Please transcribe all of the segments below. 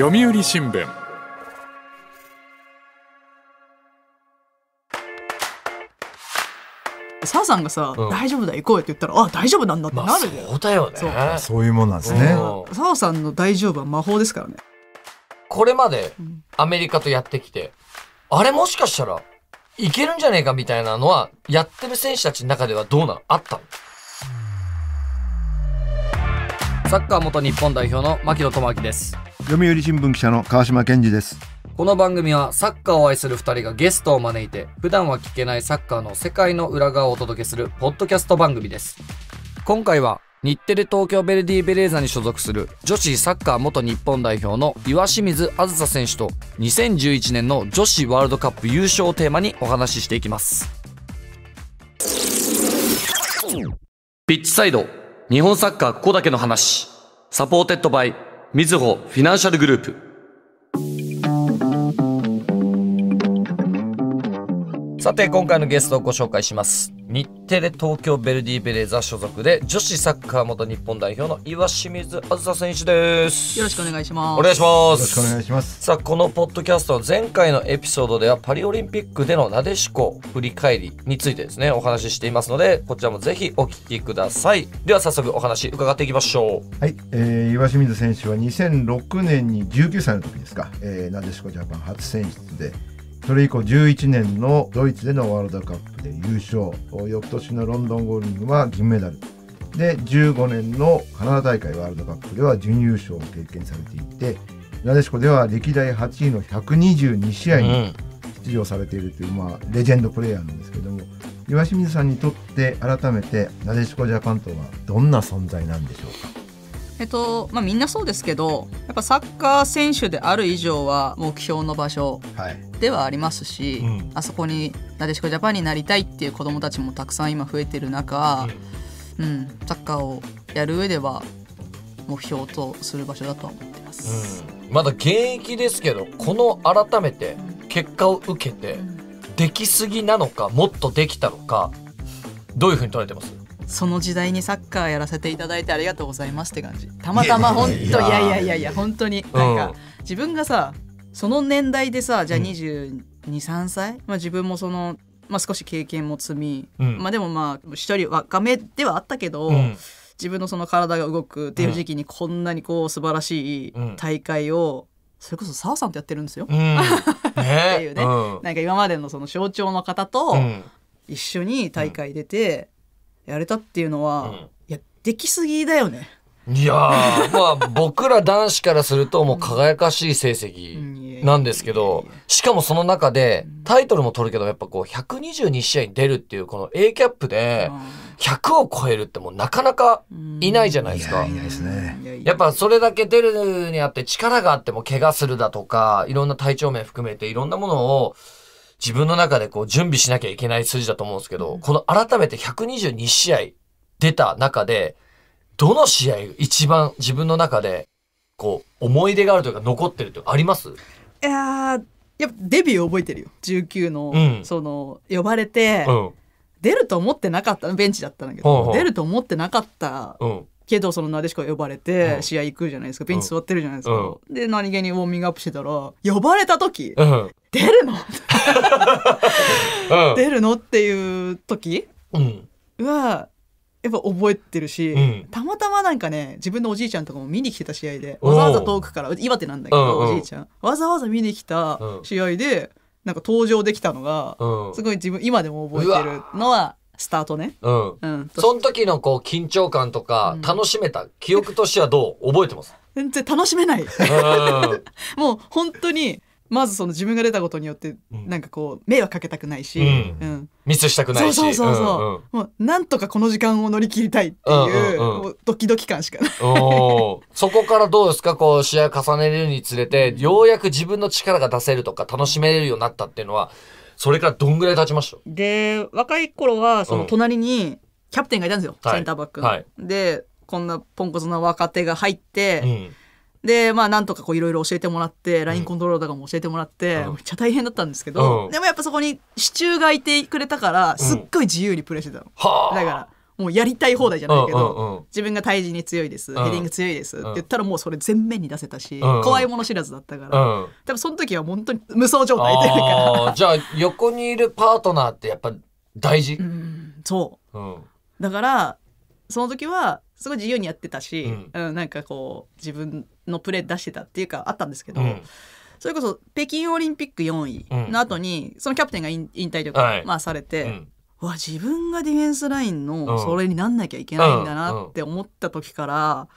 読売新聞澤さんがさ、うん大丈夫だ行こうよ」って言ったら「あ大丈夫なんだ」ってなるほど。んそうだよねそうそういうもんなんですね。うんさんの「大丈夫」は魔法ですからねこれまでアメリカとやってきて、あれもしかしたらいけるんじゃねえかみたいなのは、やってる選手たちの中ではどうなのあったのサッカー元日本代表の牧野智明です読売新聞記者の川島健二ですこの番組はサッカーを愛する2人がゲストを招いて普段は聞けないサッカーの世界の裏側をお届けするポッドキャスト番組です今回は日テレ東京ベルディベレーザに所属する女子サッカー元日本代表の岩清水あずさ選手と2011年の女子ワールドカップ優勝をテーマにお話ししていきますピッチサイド日本サッカーここだけの話。サポーテッドバイ、みずほフィナンシャルグループ。さて、今回のゲストをご紹介します。日テレ東京ベルディベレーザ所属で女子サッカー元日本代表の岩清水あずさ選手ですよろしくお願いしますお願いしますよろしくお願いしますさあこのポッドキャストは前回のエピソードではパリオリンピックでのなでしこ振り返りについてですねお話ししていますのでこちらもぜひお聞きくださいでは早速お話伺っていきましょうはい、えー、岩清水選手は2006年に19歳の時ですか、えー、なでしこジャパン初選出でそれ以降11年のドイツでのワールドカップで優勝翌年のロンドン五輪は銀メダルで15年のカナダ大会ワールドカップでは準優勝を経験されていてなでしこでは歴代8位の122試合に出場されているという、まあ、レジェンドプレーヤーなんですけども岩清水さんにとって改めてなでしこジャパンとはどんな存在なんでしょうかえっとまあ、みんなそうですけどやっぱサッカー選手である以上は目標の場所ではありますし、はいうん、あそこになでしこジャパンになりたいっていう子どもたちもたくさん今増えてる中、うん、うん、サッカーをやる上では目標とする場所だとは思ってます、うん、まだ現役ですけどこの改めて結果を受けてできすぎなのかもっとできたのかどういうふうに捉えてますその時代にサッカーやらせていただいてありがとうございますって感じたまたま本当いやいやいやいや本当になんか、自分がさその年代でさじゃあ223歳、まあ、自分もその、まあ、少し経験も積み、うん、まあ、でもまあ一人若めではあったけど、うん、自分のその体が動くっていう時期にこんなにこう素晴らしい大会を、それこそ澤さんとやってるんですよ。うん、ね、っていうね、なんか今までのその象徴の方と一緒に大会出て、やれたっていうのは、うん、いやできすぎだよね。いや まあ僕ら男子からするともう輝かしい成績なんですけど、しかもその中でタイトルも取るけどやっぱこう122試合に出るっていうこの A キャップで100を超えるってもうなかなかいないじゃないですか。いないですね。やっぱそれだけ出るにあって力があっても怪我するだとかいろんな体調面含めていろんなものを自分の中でこう準備しなきゃいけない数字だと思うんですけど、この改めて122試合出た中で、どの試合一番自分の中でこう思い出があるというか残ってるってありますいややっぱデビュー覚えてるよ19の、うん、その呼ばれて、うん、出ると思ってなかったベンチだったんだけど、ほうほう出ると思ってなかったけどそのなでしこ呼ばれて試合行くじゃないですかベンチ座ってるじゃないですか、で何気にウォーミングアップしてたら呼ばれた時、出るの出るのっていう時は、やっぱ覚えてるし、うん、たまたまなんかね自分のおじいちゃんとかも見に来てた試合でわざわざ遠くから岩手なんだけど、おじいちゃんわざわざ見に来た試合で、なんか登場できたのが、すごい自分今でも覚えてるのはスタートね。うん。うん。その時のこう緊張感とか、楽しめた、うん、記憶としてはどう覚えてます全然楽しめない。もう本当に、まずその自分が出たことによって、なんかこう、迷惑かけたくないし、うん。うん、ミスしたくないし。そうそうそうそう、うんうん、もう、なんとかこの時間を乗り切りたいっていう、うんうんうん、うドキドキ感しかないそこからどうですかこう、試合重ねるにつれて、ようやく自分の力が出せるとか、楽しめれるようになったっていうのは、それからどんぐらい経ちましたで若い頃はその隣にキャプテンがいたんですよ、うん、センターバック、はい、でこんなポンコツな若手が入って、うんで、まあ、なんとかこういろいろ教えてもらって、ラインコントロールとかも教えてもらって、うん、めっちゃ大変だったんですけど、うん、でもやっぱそこに支柱がいてくれたから、すっごい自由にプレイしてたの。うん、だから、もうやりたい放題じゃないけど、うんうん、自分が対人に強いです、うん、ヘディング強いですって言ったらもうそれ全面に出せたし、怖いもの知らずだったから、多分その時は本当に無双状態というかじゃあ横にいるパートナーってやっぱ大事、そう、だからその時はすごい自由にやってたし、うん、なんかこう自分のプレー出してたっていうかあったんですけど、それこそ北京オリンピック4位の後に、そのキャプテンが引退とか、はい、まあ、されて、わ自分がディフェンスラインのそれになんなきゃいけないんだなって思った時から、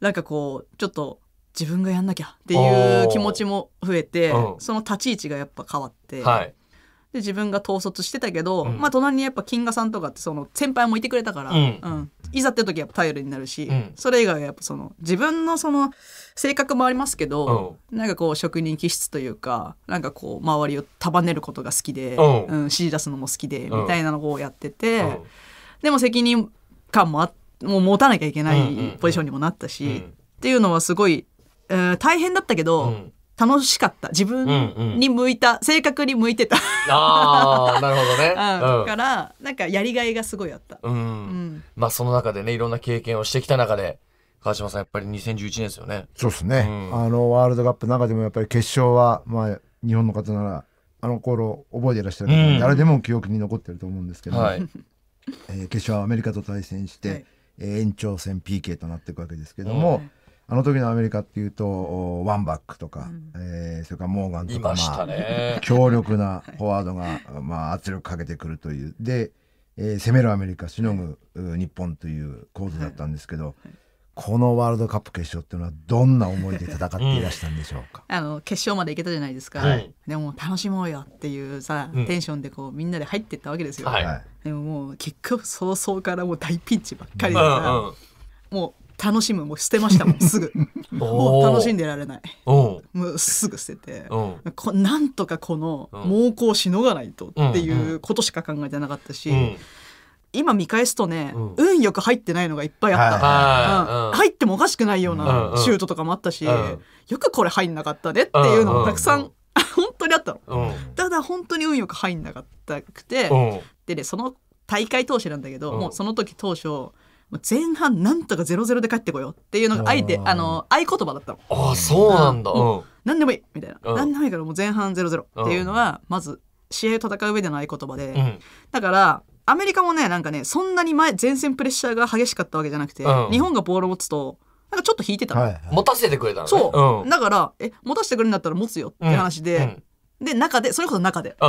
うなんかこうちょっと自分がやんなきゃっていう気持ちも増えて、その立ち位置がやっぱ変わって、はい、で自分が統率してたけど、うんまあ、隣にやっぱ金賀さんとかってその先輩もいてくれたから、うんいざって時はやっぱ頼りになるし、うんそれ以外はやっぱその自分のその性格もありますけど、なんかこう職人気質というかなんかこう周りを束ねることが好きで、うんうん指示出すのも好きで、みたいなのをやってて、うんでも責任感もあもう持たなきゃいけないポジションにもなったし、うんっていうのはすごい、えー大変だったけど、うん楽しかった自分に向いた、うんうん、性格に向いてたあなるほどね、うん、からなんかやりがいがすごいあった、うん、うん、まあその中でねいろんな経験をしてきた中で川島さんやっぱり2011年ですよねそうですね、うん、あのワールドカップの中でもやっぱり決勝はまあ日本の方ならあの頃覚えていらっしゃる、うん、誰でも記憶に残ってると思うんですけど、はい、えー、決勝はアメリカと対戦して、はい、えー、延長戦 PK となっていくわけですけども、はいあの時のアメリカっていうとワンバックとか、うん、えー、それからモーガンとか、まあ強力なフォワードが、まあ、圧力かけてくるというで、えー、攻めるアメリカしのぐ、日本という構図だったんですけど。はいはいこのワールドカップ決勝っていうのはどんな思いで戦っていらしたんでしょうか、うん、あの決勝まで行けたじゃないですか、はい、でも楽しもうよっていうさ、うん、テンションでこうみんなで入ってったわけですよ、はい、でももう結局早々からもう大ピンチばっかりうんうん、もう楽しむも捨てましたもん すぐもう楽しんでられないもうすぐ捨ててこなんとかこの猛攻をしのがないとっていうことしか考えてなかったし、うんうん今見返すとね、うん、運よく入ってないのがいっぱいあった、はいうん、入ってもおかしくないようなシュートとかもあったし、うん、よくこれ入んなかったねっていうのもたくさん、本当にあったの、ただ本当に運よく入んなかったくて、でねその大会投手なんだけど、もうその時当初前半なんとかゼロゼロで帰ってこようっていうのがあえてあの合言葉だったの。あそうなんだ。ん、何でもいいみたいな、ん、何でもいいからもう前半ゼロゼロっていうのはまず試合を戦う上での合言葉で、だからアメリカもねなんかねそんなに前前線プレッシャーが激しかったわけじゃなくて、日本がボールを持つとなんかちょっと引いてたの、持たせてくれたの、ね、そう、だからえ持たせてくれるんだったら持つよって話で、で中でそれこそ中で、ボ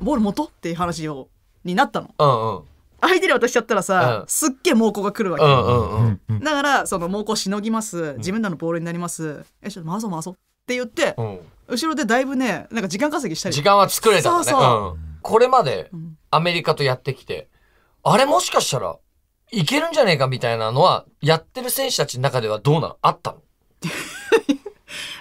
ール持とうっていう話をになったの、うんうん、相手に渡しちゃったらさ、うんすっげえ猛攻が来るわけ、うんうんうん。だからその猛攻しのぎます自分らのボールになります、えちょっと回そう回そうって言って、うん後ろでだいぶねなんか時間稼ぎしたり時間は作れたんだね。そうそうんこれまでアメリカとやってきて、あれもしかしたらいけるんじゃねえかみたいなのは、やってる選手たちの中ではどうなのあったの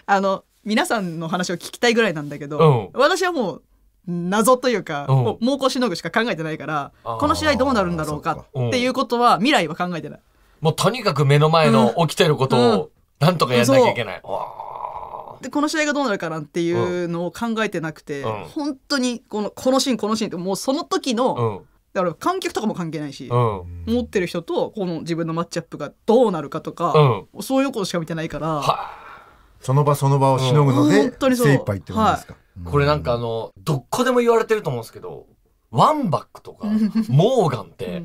あの皆さんの話を聞きたいぐらいなんだけど、私はもう謎というか、もう猛攻しのぐしか考えてないから、この試合どうなるんだろうかっていうことは、未来は考えてない。もうとにかく目の前の起きてることを、なんとかやんなきゃいけない。でこの試合がどうなるかなっていうのを考えてなくて、うん、本当にこのこのシーンこのシーンってもうその時の、だから観客とかも関係ないし、うん、持ってる人とこの自分のマッチアップがどうなるかとか、うん、そういうことしか見てないから、その場その場をしのぐので、うん、本当にそう精一杯ってことですか、はいこれなんかあの、どこでも言われてると思うんですけど、ワンバックとか、モーガンって、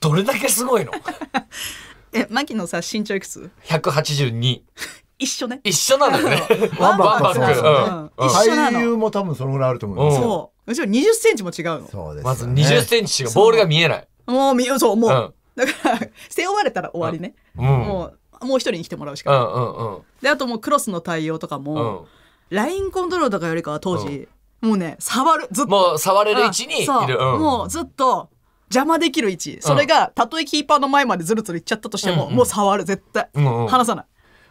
どれだけすごいの え、牧野さ、身長いくつ ?182。一緒ね。一緒なんのよね。ワンバックそうそう、うん、俳優も多分そのぐらいあると思う、うん。そう。もちろん20センチも違うの。そうです、ね、まず20センチ違ボールが見えない。もう見よう、そう、もう。うん、だから、背負われたら終わりね。もう、もう一人に来てもらうしかない。うんうんうん。で、あともうクロスの対応とかも、ラインコントロールとかよりかは当時、もうね触るずっともう触れる位置にいる、うん、もうずっと邪魔できる位置それがたとえキーパーの前までずるずるいっちゃったとしても、うんうん、もう触る絶対、うんうん、離さない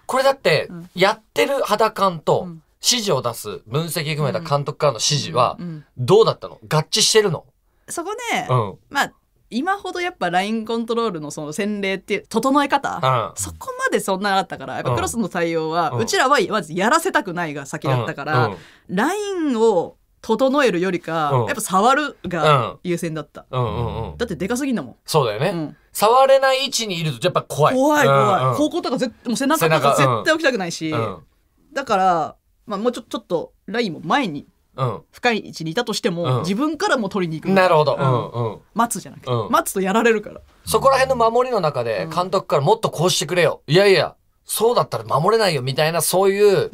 これだって、うん、やってる肌感と指示を出す分析含めた監督からの指示はどうだったの合致してるのそこね、うん、まあ今ほどやっぱラインコントロールのその洗礼っていう整え方、うん、そこまでそんなあったからやっぱクロスの対応は、うん、うちらはまずやらせたくないが先だったから、ラインを整えるよりか、うん、やっぱ触るが優先だった、うんうんうんだってでかすぎんだもんそうだよね、うん、触れない位置にいるとやっぱ怖い怖い怖い、うんうん、高校とかぜもう背中とか絶対起きたくないし、うん、だから、まあ、もうちょちょっとラインも前に深い位置にいたとしても、自分からも取りに行くなるほど、待つじゃなくて、待つとやられるからそこら辺の守りの中で監督からもっとこうしてくれよ、いやいやそうだったら守れないよみたいなそういう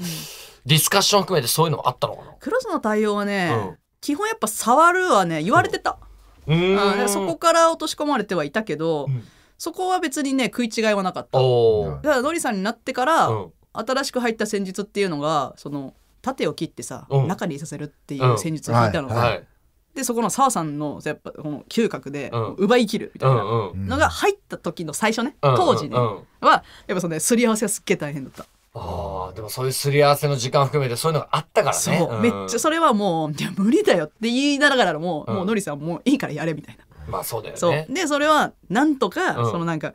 ディスカッション含めてそういうのもあったのかなクロスの対応はね、基本やっぱ触るはね言われてた、うんそこから落とし込まれてはいたけど、そこは別にね食い違いはなかっただからノリさんになってから、新しく入った戦術っていうのがその縦を切ってさ、うん中にさせるっていう戦術を聞いたの、はいはいでそこの澤さんのやっぱこの嗅覚で奪い切るみたいな、のが入った時の最初ねうん当時ね、うんうんはやっぱそのねすり合わせがすっげえ大変だった、ああでもそういうすり合わせの時間含めてそういうのがあったからねそう、んめっちゃそれはもう「いや無理だよ」って言いながらも、うんもうのりさんもういいからやれみたいな、まあそうだよそうでそれはなんとか、うんそのなんか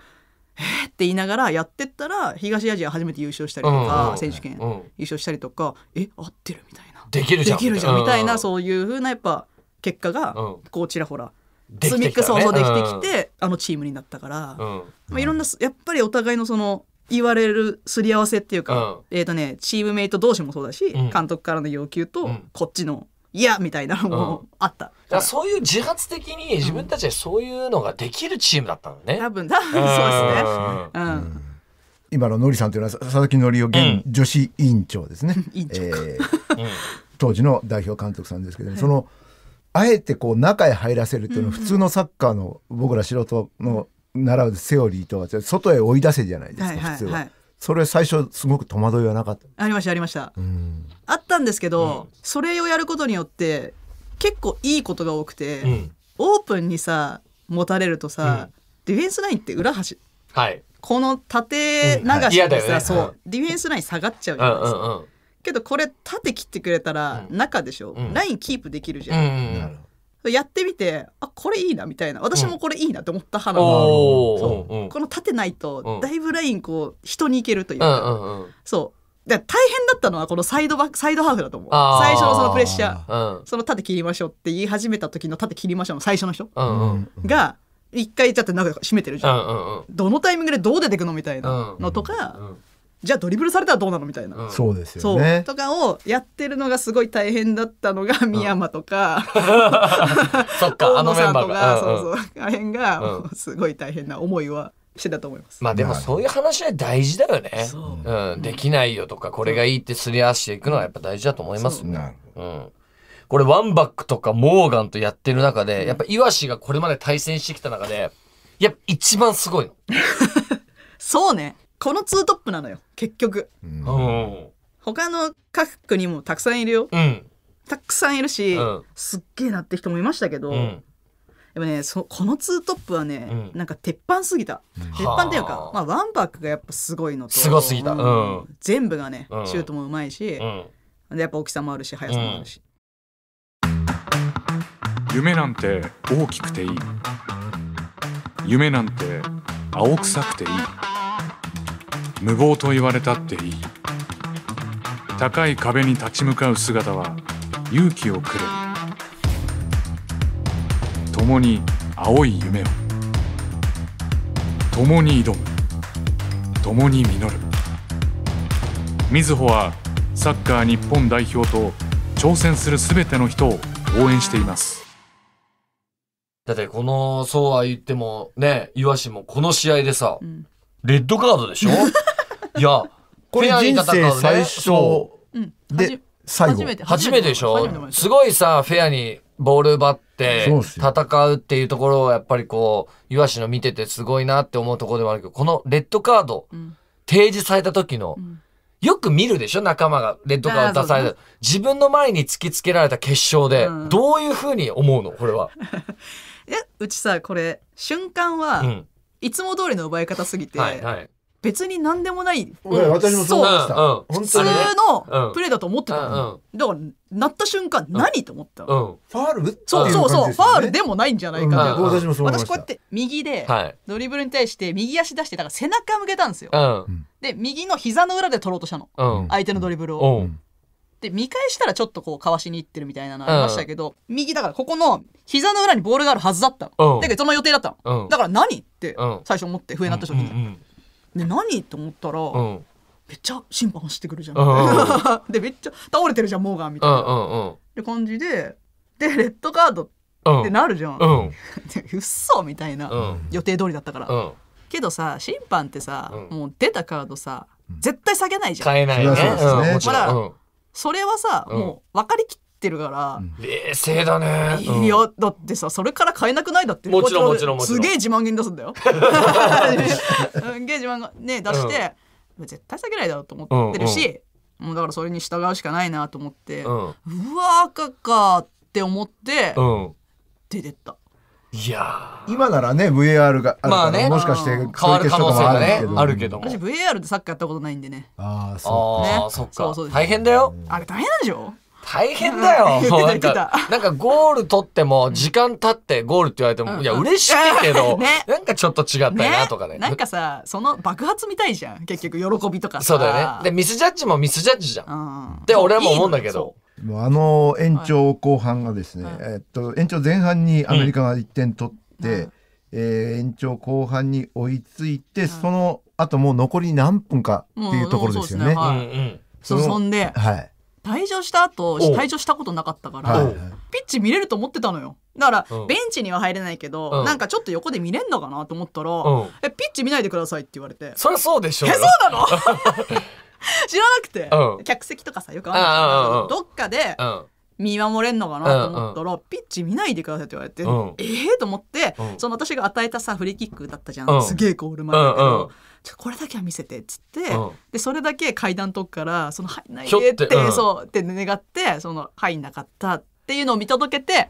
えー、って言いながらやってったら東アジア初めて優勝したりとか、選手権優勝したりとか、え合ってるみたいなできるじゃんみたいな、そういうふうなやっぱ結果がこうちらほら。積み重ねできてきて、あのチームになったから、まあ、いろんなやっぱりお互いのその言われるすり合わせっていうか、えっ、とねチームメイト同士もそうだし、監督からの要求と、こっちの「いや!」みたいなのもあった。そういう自発的に自分たちでそういうのができるチームだったのね。多分、多 分そうですね。うん。今ののりさんというのは佐々木のりお現女子委員長ですね。委員長。当時の代表監督さんですけども、その、あえてこう中へ入らせるっていうのは普通のサッカーの僕ら素人の習うセオリーとは外へ追い出せじゃないですか、普通は。それ最初すごく戸惑いはなかったありましたありました、あったんですけど、それをやることによって結構いいことが多くて、うんオープンにさ持たれるとさ、ディフェンスラインって裏端はい。この縦流うんはいしでさ、ねそう、ディフェンスライン下がっちゃうじゃんないですか、んうん。けどこれ縦切ってくれたら中でしょ、うんラインキープできるじうゃん、ん。やってみてあこれいいなみたいな私もこれいいなと思った花なの、おそうこの立てないとだいぶラインこう人に行けるといううか、んうんうん。そうで大変だったのはこのサイドバックサイドハーフだと思う最初のそのプレッシャー、うん、その縦切りましょうって言い始めた時の縦切りましょうの最初の人、うんうん、が一回ちょっとなんか閉めてるじゃん、うんうん、どのタイミングでどう出てくのみたいなのとか、うんうん、じゃあドリブルされたらどうなのみたいな、そうですよねとかをやってるのがすごい大変だったのが三山とか、そっか大野さんとか、そうそうあの辺がすごい大変な思いは。してたと思います。まあでもそういう話は大事だよね。うん、できないよとか、これがいいってすり合わせていくのはやっぱ大事だと思いますね。うん。これワンバックとかモーガンとやってる中で、やっぱイワシがこれまで対戦してきた中で、やっぱ一番すごいの。そうね。このツートップなのよ、結局。うん。他の各国もたくさんいるよ。うん。たくさんいるし、うん、すっげえなって人もいましたけど、うんでもねそこのツートップはね、うんなんか鉄板すぎた鉄板っていうかまあ、ワンバックがやっぱすごいのとすごすぎたうん全部がねうんシュートもうまいし、うんでやっぱ大きさもあるし速さもあるし、夢なんて大きくていい夢なんて青臭くていい無謀と言われたっていい高い壁に立ち向かう姿は勇気をくれる共に青い夢を共に挑む共に実るみずほはサッカー日本代表と挑戦するすべての人を応援していますだってこのそうは言ってもね岩氏もこの試合でさ、うん、レッドカードでしょ いやこれ人生最初で、うん、最後初めてでしょすごいさフェアにボール奪って戦うっていうところをやっぱりこう岩橋の見ててすごいなって思うところでもあるけどこのレッドカード、うん、提示された時の、うん、よく見るでしょ仲間がレッドカード出された、自分の前に突きつけられた決勝で、うん、どういうふうに思うのこれは。え、うちさこれ瞬間は、いつも通りの奪い方すぎて、はいはい、別に何でもない、うん、私もそうううん、普通のプレーだと思ってた、うん、だからなった瞬間何と思った、ファール、ね、そうそうそうファールでもないんじゃないか私もそう私こうやって右でドリブルに対して右足出してだから背中向けたんですよ、で右の膝の裏で取ろうとしたの、相手のドリブルを、で見返したらちょっとこうかわしにいってるみたいなのありましたけど、右だからここの膝の裏にボールがあるはずだったの、だけどその予定だったの、だから何って最初思って笛になった時に。で何と思ったら、うんめっちゃ審判走ってくるじゃん。でめっちゃ倒れてるじゃんモーガンみたいな。って感じででレッドカードってなるじゃん。うっそ みたいな、予定通りだったから。けどさ審判ってさ、もう出たカードさ絶対下げないじゃん。変えないね。だからそれはさ、もう分かりきってるから、冷静だね、いやだってさそれから変えなくないだってもちろんもちろんすげえ自慢げに出すんだよ がね出して、うん、絶対避けないだろうと思ってるし、うんうん、もうだからそれに従うしかないなと思って、うん、うわ赤かって思って、うん、出てった。いや今ならね VAR があるから、まあね、もしかして変わる可能性がねあるけど私 VAR でサッカーやったことないんでねああそうね、そっかそうそう大変だよ、あれ大変なんでしょ大変だよ。なんか、なんかゴール取っても、時間経ってゴールって言われても、いや、嬉しいけど、なんかちょっと違ったなとかね。なんかさ、その爆発みたいじゃん。結局、喜びとかそうだよね。で、ミスジャッジもミスジャッジじゃん。って俺もう思うんだけど。あの延長後半がですね、えっと、延長前半にアメリカが1点取って、え延長後半に追いついて、その後もう残り何分かっていうところですよね。そんで、はい。退場した後退場したことなかったから、ピッチ見れると思ってたのよだから、ベンチには入れないけど、うん、なんかちょっと横で見れんのかなと思ったら、うん、えピッチ見ないでくださいって言われてそりゃそうでしょえそうなの 知らなくて、うん、客席とかさよくあるんだけどどっかで、うん見守れんのかなと思ったら、うんうん、ピッチ見ないでくださいって言われて、うん、ええー、と思って、うん、その私が与えたさフリーキックだったじゃん、うん、すげえゴール前だけど、うんうん、これだけは見せてっつって、でそれだけ階段とくからその入んないでって、そうって願ってその入んなかったっていうのを見届けて、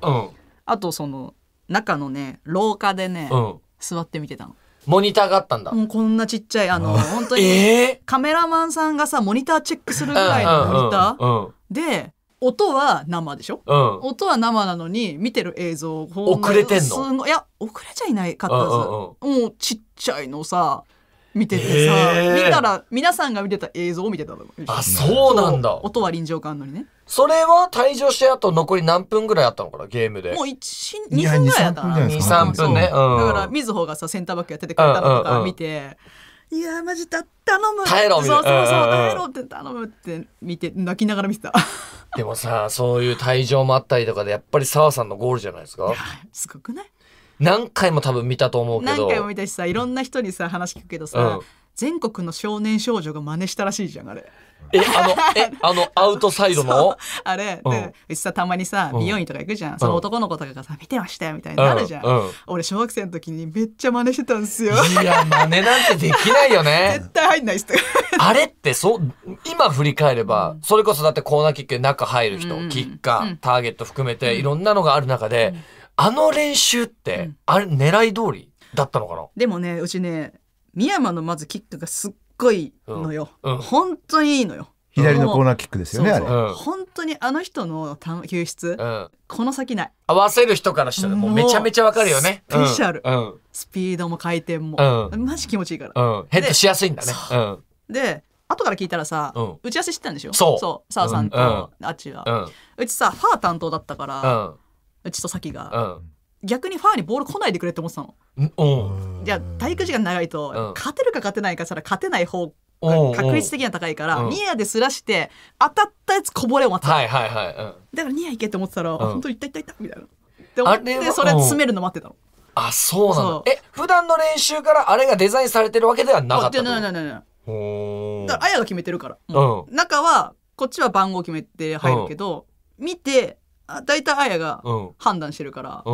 あとその中のね廊下でね、座って見てたの。モニターがあったんだ。もうこんなちっちゃい、あの、本当に、えカメラマンさんがさ、モニターチェックするぐらいのモニター、で、音は生でしょ、うん、音は生なのに見てる映像遅れてんのいや遅れちゃいないかったず、うんうんうん、もうちっちゃいのさ見ててさ、見たら皆さんが見てた映像を見てたのあそうなんだ音は臨場感あるのにねそれは退場してあと残り何分ぐらいあったのかなゲームでもう12分ぐらいだったな23分ね、うん、だからみずほがさセンターバックやっててくれたのとか見て、うんうんいやマジだ頼む耐えろみたいなそうそうそう、うんうん、耐えろって頼むって見て泣きながら見てた でもさそういう退場もあったりとかでやっぱり澤さんのゴールじゃないですかすごくない何回も多分見たと思うけど何回も見たしさいろんな人にさ話聞くけどさ、うん、全国の少年少女が真似したらしいじゃんあれえ、あの、え、あの、アウトサイドのあれ、でん、うちさ、たまにさ、美容院とか行くじゃん。その男の子とかがさ、見てましたよ、みたいになるじゃん。俺、小学生の時にめっちゃ真似してたんですよ。いや、真似なんてできないよね。絶対入んないっす。あれって、そう、今振り返れば、それこそだってコーナーキックで中入る人、キッカー、ターゲット含めて、いろんなのがある中で、あの練習って、あれ、狙い通りだったのかなでもね、うちね、深山のまずキックがすっごいのよ、うんうん、本当にいいのよ左のコーナーキックですよね、あれ。本当にあの人の救出、この先ない。合わせる人からしたらもうめちゃめちゃわかるよね。スペシャル、スピードも回転も、マジ気持ちいいから。ヘッドしやすいんだね。で、後から聞いたらさ、打ち合わせしてたんでしょそう。そう、澤さんと、あっちは、うちさ、ファー担当だったから、うちとさきが。逆にファーにボール来ないでくれって思ってたの。いや体育時間長いと、勝てるか勝てないかした勝てない方確率的には高いから、ニアですらして当たったやつこぼれを待っはいはいはいだからニア行けって思ってたら、本当にいったいったいったみたいなでそれ詰めるの待ってたの。あそうなのえ普段の練習からあれがデザインされてるわけではなかったないないないないだからあやが決めてるから、中はこっちは番号決めて入るけど、見て大体あやが判断してるから、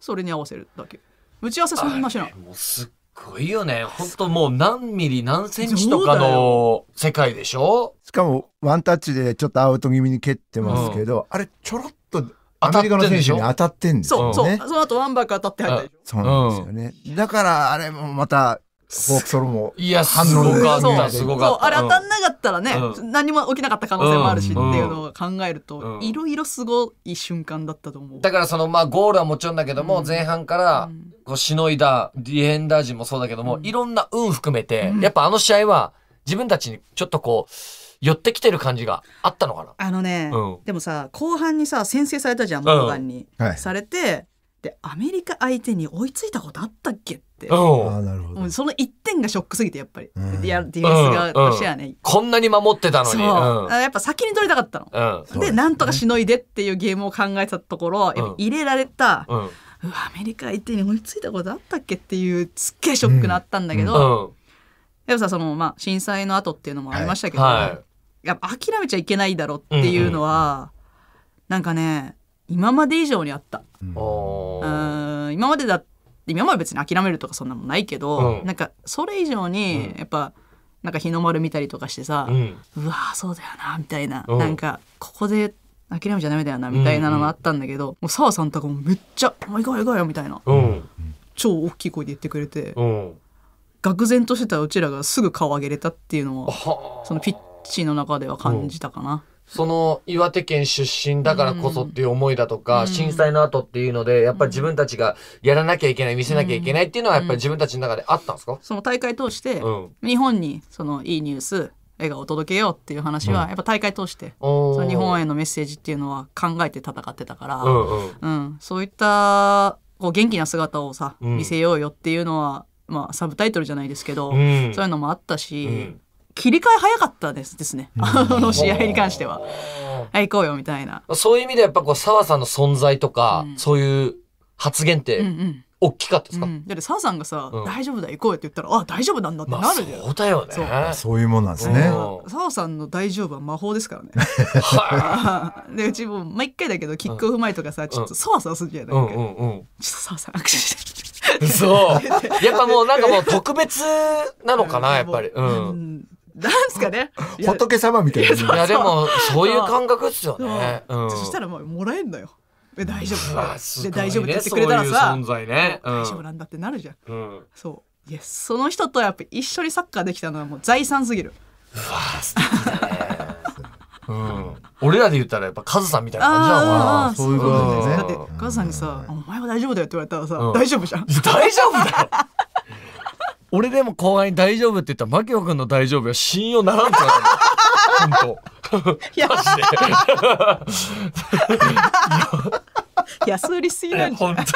それに合わせるだけ打ち合わせそんなしないもうすっごいよね本当もう何ミリ何センチとかの世界でしょしかもワンタッチでちょっとアウト気味に蹴ってますけど、うん、あれちょろっとアメリカの選手に当たってんですよね。そう、そう。その後ワンバック当たって入ったでしょ。そうなんですよね。だから、あれもまたフークソロもいやすごかったすごかったあれ当たんなかったらね、うん、何も起きなかった可能性もあるし、っていうのを考えると、いろいろすごい瞬間だったと思うだからそのまあゴールはもちろんだけども、前半からこうしのいだディフェンダー陣もそうだけども、いろんな運含めて、やっぱあの試合は自分たちにちょっとこう寄ってきてる感じがあったのかなあのね、うん、でもさ後半にさ先制されたじゃんモーガンに、うんはい、されてでアメリカ相手に追いついたことあったっけ。あなるほど。その一点がショックすぎてやっぱり、うん、ディアディアスが、としてはね、こんなに守ってたのに、やっぱ先に取りたかったの。ででなんとかしのいでっていうゲームを考えたところ、やっぱ入れられた。うわアメリカ相手に追いついたことあったっけっていうすっげえショックなったんだけど、やっぱさその、まあ、震災の後っていうのもありましたけど、はい、やっぱ諦めちゃいけないだろっていうのは、うんうん、なんかね今まで以上にあった、うん、今までだっ今まで別に諦めるとかそんなもんないけど、うん、なんかそれ以上にやっぱ、なんか日の丸見たりとかしてさ、うん、うわそうだよなみたいな、うん、なんかここで諦めちゃダメだよなみたいなのがあったんだけど、うんうん、もう澤さんとかもめっちゃ「お前行こう行こうよ」みたいな、うん、超大きい声で言ってくれて、うん、愕然としてたうちらがすぐ顔上げれたっていうのは、そのピッチの中では感じたかな。その岩手県出身だからこそっていう思いだとか、うん、震災の後っていうので、やっぱり自分たちがやらなきゃいけない、見せなきゃいけないっていうのはやっぱり自分たちの中であったんですか、うん、その大会通して、日本にそのいいニュース、笑顔を届けようっていう話は、やっぱ大会通して、日本へのメッセージっていうのは考えて戦ってたから、うん、うん、そういったこう元気な姿をさ、見せようよっていうのは、まあサブタイトルじゃないですけど、そういうのもあったし、切り替え早かったですですね。あの試合に関しては。はい、行こうよみたいな。そういう意味でやっぱこう澤さんの存在とか、うん、そういう発言って、うんうん大きかったですか、うん、だって澤さんがさ、うん、大丈夫だ行こうよ」って言ったら「あ大丈夫なんだ」ってなるじゃん、まあ、そうだよねそうそういうもんなんですね澤さんの「大丈夫」は魔法ですからね でうちも毎、回だけどキックオフ前とかさちょっとそわそわするじゃないか、うんうんうん、ちょっと澤さん握手してそうやっぱもうなんかもう特別なのかなやっぱり、うん、なんすかね。仏様みたいな。いや、でも、そういう感覚っすよね。そしたら、もう、もらえんのよ。え大丈夫、ね、大丈夫ってってくれたらさ、ねうん、大丈夫なんだってなるじゃん、そういやその人とやっぱ一緒にサッカーできたのはもう財産すぎるうわ素敵うん、俺らで言ったらやっぱカズさんみたいな感じだもんなそういうことだねだってカズさんにさ、お前は大丈夫だよ」って言われたらさ、大丈夫じゃん 大丈夫だよ俺でも後輩に大丈夫って言ったら、牧野君の大丈夫は信用ならんってなったの。本当。マジで。安売りすぎなんじゃない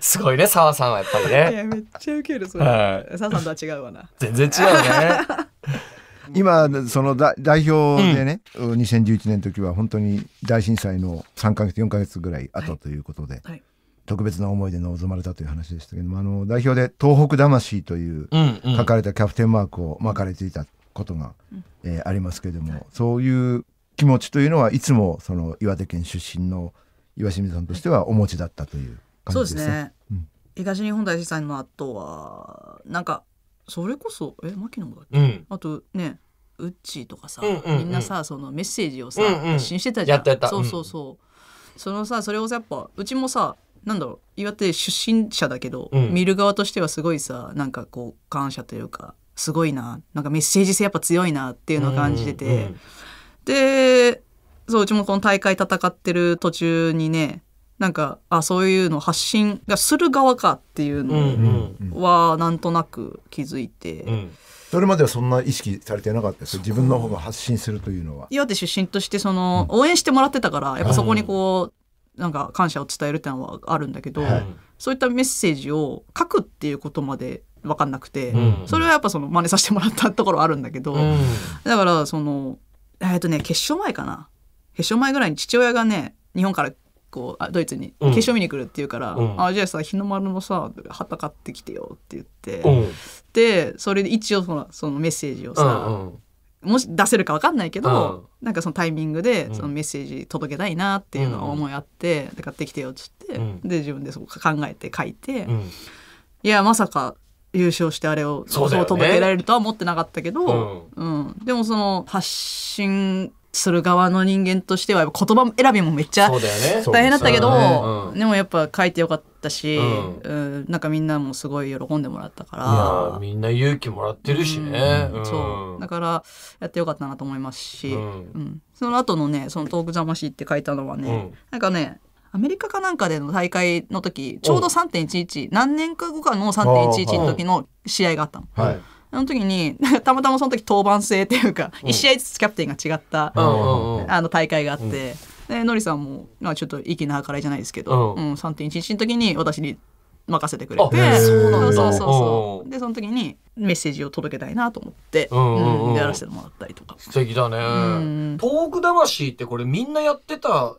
すごいね、澤さんはやっぱりね。いや、めっちゃウケる、それ。は澤、さんとは違うわな。全然違うね。今その代表でね、うん、2011年の時は本当に大震災の3か月4か月ぐらい後ということで、はいはい特別な思いで臨まれたという話でしたけどもあの代表で「東北魂」という書かれたキャプテンマークを巻かれていたことが、うんえー、ありますけれども、そういう気持ちというのはいつもその岩手県出身の岩清水さんとしてはお持ちだったという感じですね。そうですね、うん、東日本大震災の後はなんかそれこそえ牧野だっけ、うん、あとねウッチーとかさ、うんうんうん、みんなさそのメッセージをさ、発信してたじゃん。そうそうそう、うん、そのさそれをさやっぱうちもさなんだろう岩手出身者だけど、うん、見る側としてはすごいさなんかこう感謝というかすごいななんかメッセージ性やっぱ強いなっていうのを感じてて、うんうん、でそううちもこの大会戦ってる途中にねなんかあそういうの発信がする側かっていうのはなんとなく気づいて。それまではそんな意識されてなかったです自分の方が発信するというのは岩手出身としてその応援してもらってたからやっぱそこにこう、なんか感謝を伝えるってのはあるんだけど、はい、そういったメッセージを書くっていうことまで分かんなくて、うん、それはやっぱその真似させてもらったところあるんだけど、うん、だからそのえっ、とね決勝前かな決勝前ぐらいに父親がね日本からこうドイツに決勝見に来るって言うから「うん、あじゃあさ日の丸のさ旗買ってきてよ」って言って、でそれで一応そのそのメッセージをさ、もし出せるか分かんないけど、うん、なんかそのタイミングでそのメッセージ届けたいなっていうのは思いあって、うん、で買ってきてよっつって、うん、で自分でそこ考えて書いて、いやまさか優勝してあれをそう、ね、届けられるとは思ってなかったけど、うんでもその発信する側の人間としては言葉選びもめっちゃ、大変だったけど、ねうでもやっぱ書いてよかったし、うん、うん、なんかみんなもすごい喜んでもらったからみんな勇気もらってるしね、うん、そうだからやってよかったなと思いますし、うんその後のね「そのトーク魂」って書いたのはね、うん、なんかねアメリカかなんかでの大会の時ちょうど3.11何年か後かの3.11の時の試合があったの。はいあの時に たまたまその時当番制っていうか、一試合ずつキャプテンが違った、あの大会があって、うん、でノリさんも、まあ、ちょっと息の計らいじゃないですけど、うん、3.11の時に私に任せてくれてそうそうそうでその時にメッセージを届けたいなと思って、うんやらせてもらったりとか素敵だね、トーク魂ってこれみんなやってた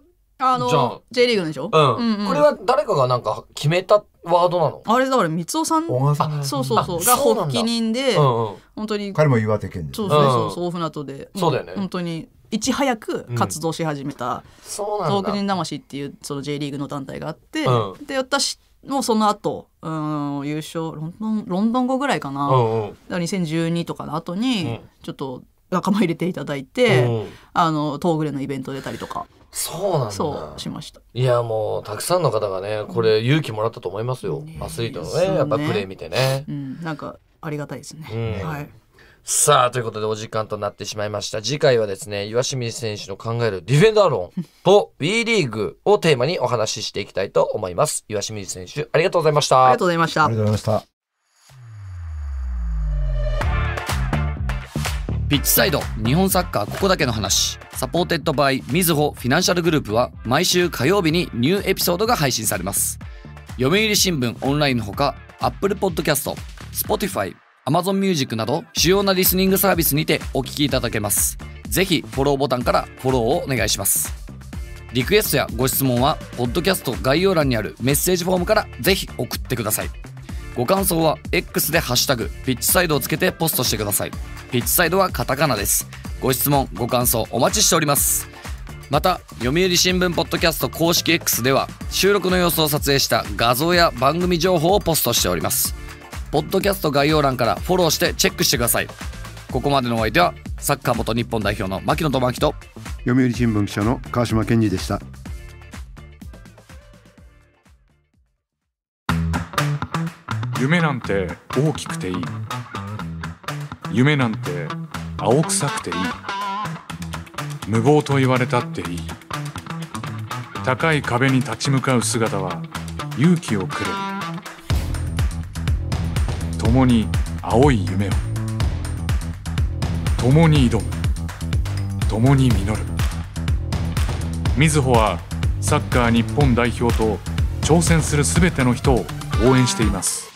あの、J リーグのでしょうんうんうん。これは誰かがなんか決めたワードなのあれだから、三尾さん。そうそうそう。が発起人で、うんうん、本当に。彼も岩手県で。そうそうそう、そう船渡で。そうだよね。本当に。いち早く活動し始めた、うん、東人魂っていうその J リーグの団体があって、うん、で私もその後うん優勝ロンドンロンドン後ぐらいかな、うんうん、2012とかの後にちょっと仲間入れていただいて、うん、あの東グレのイベント出たりとか。そうなんそうしましたいやもうたくさんの方がねこれ勇気もらったと思いますよ、アスリートのね、ね、やっぱプレー見てね、うん、なんかありがたいですね、うん、はいさあ、ということでお時間となってしまいました。次回はですね、岩清水選手の考えるディフェンダー論 とィーリーグをテーマにお話ししていきたいと思います。岩清水選手、ありがとうございました。ありがとうございました。ありがとうございました。ピッチサイド日本サッカーここだけの話サポーテッドバイみずほフィナンシャルグループは毎週火曜日にニューエピソードが配信されます読売新聞オンラインのほか Apple Podcast、Spotify、Amazon Music など主要なリスニングサービスにてお聞きいただけますぜひフォローボタンからフォローをお願いしますリクエストやご質問はポッドキャスト概要欄にあるメッセージフォームからぜひ送ってくださいご感想は X でハッシュタグピッチサイドをつけてポストしてくださいピッチサイドはカタカナですご質問ご感想お待ちしておりますまた読売新聞ポッドキャスト公式 X では収録の様子を撮影した画像や番組情報をポストしておりますポッドキャスト概要欄からフォローしてチェックしてくださいここまでのお相手はサッカー元日本代表の牧野智明と読売新聞記者の川島健二でした夢なんて大きくていい夢なんて青臭くていい無謀と言われたっていい高い壁に立ち向かう姿は勇気をくれる共に青い夢を共に挑む共に実るみずほはサッカー日本代表と挑戦する全ての人を応援しています。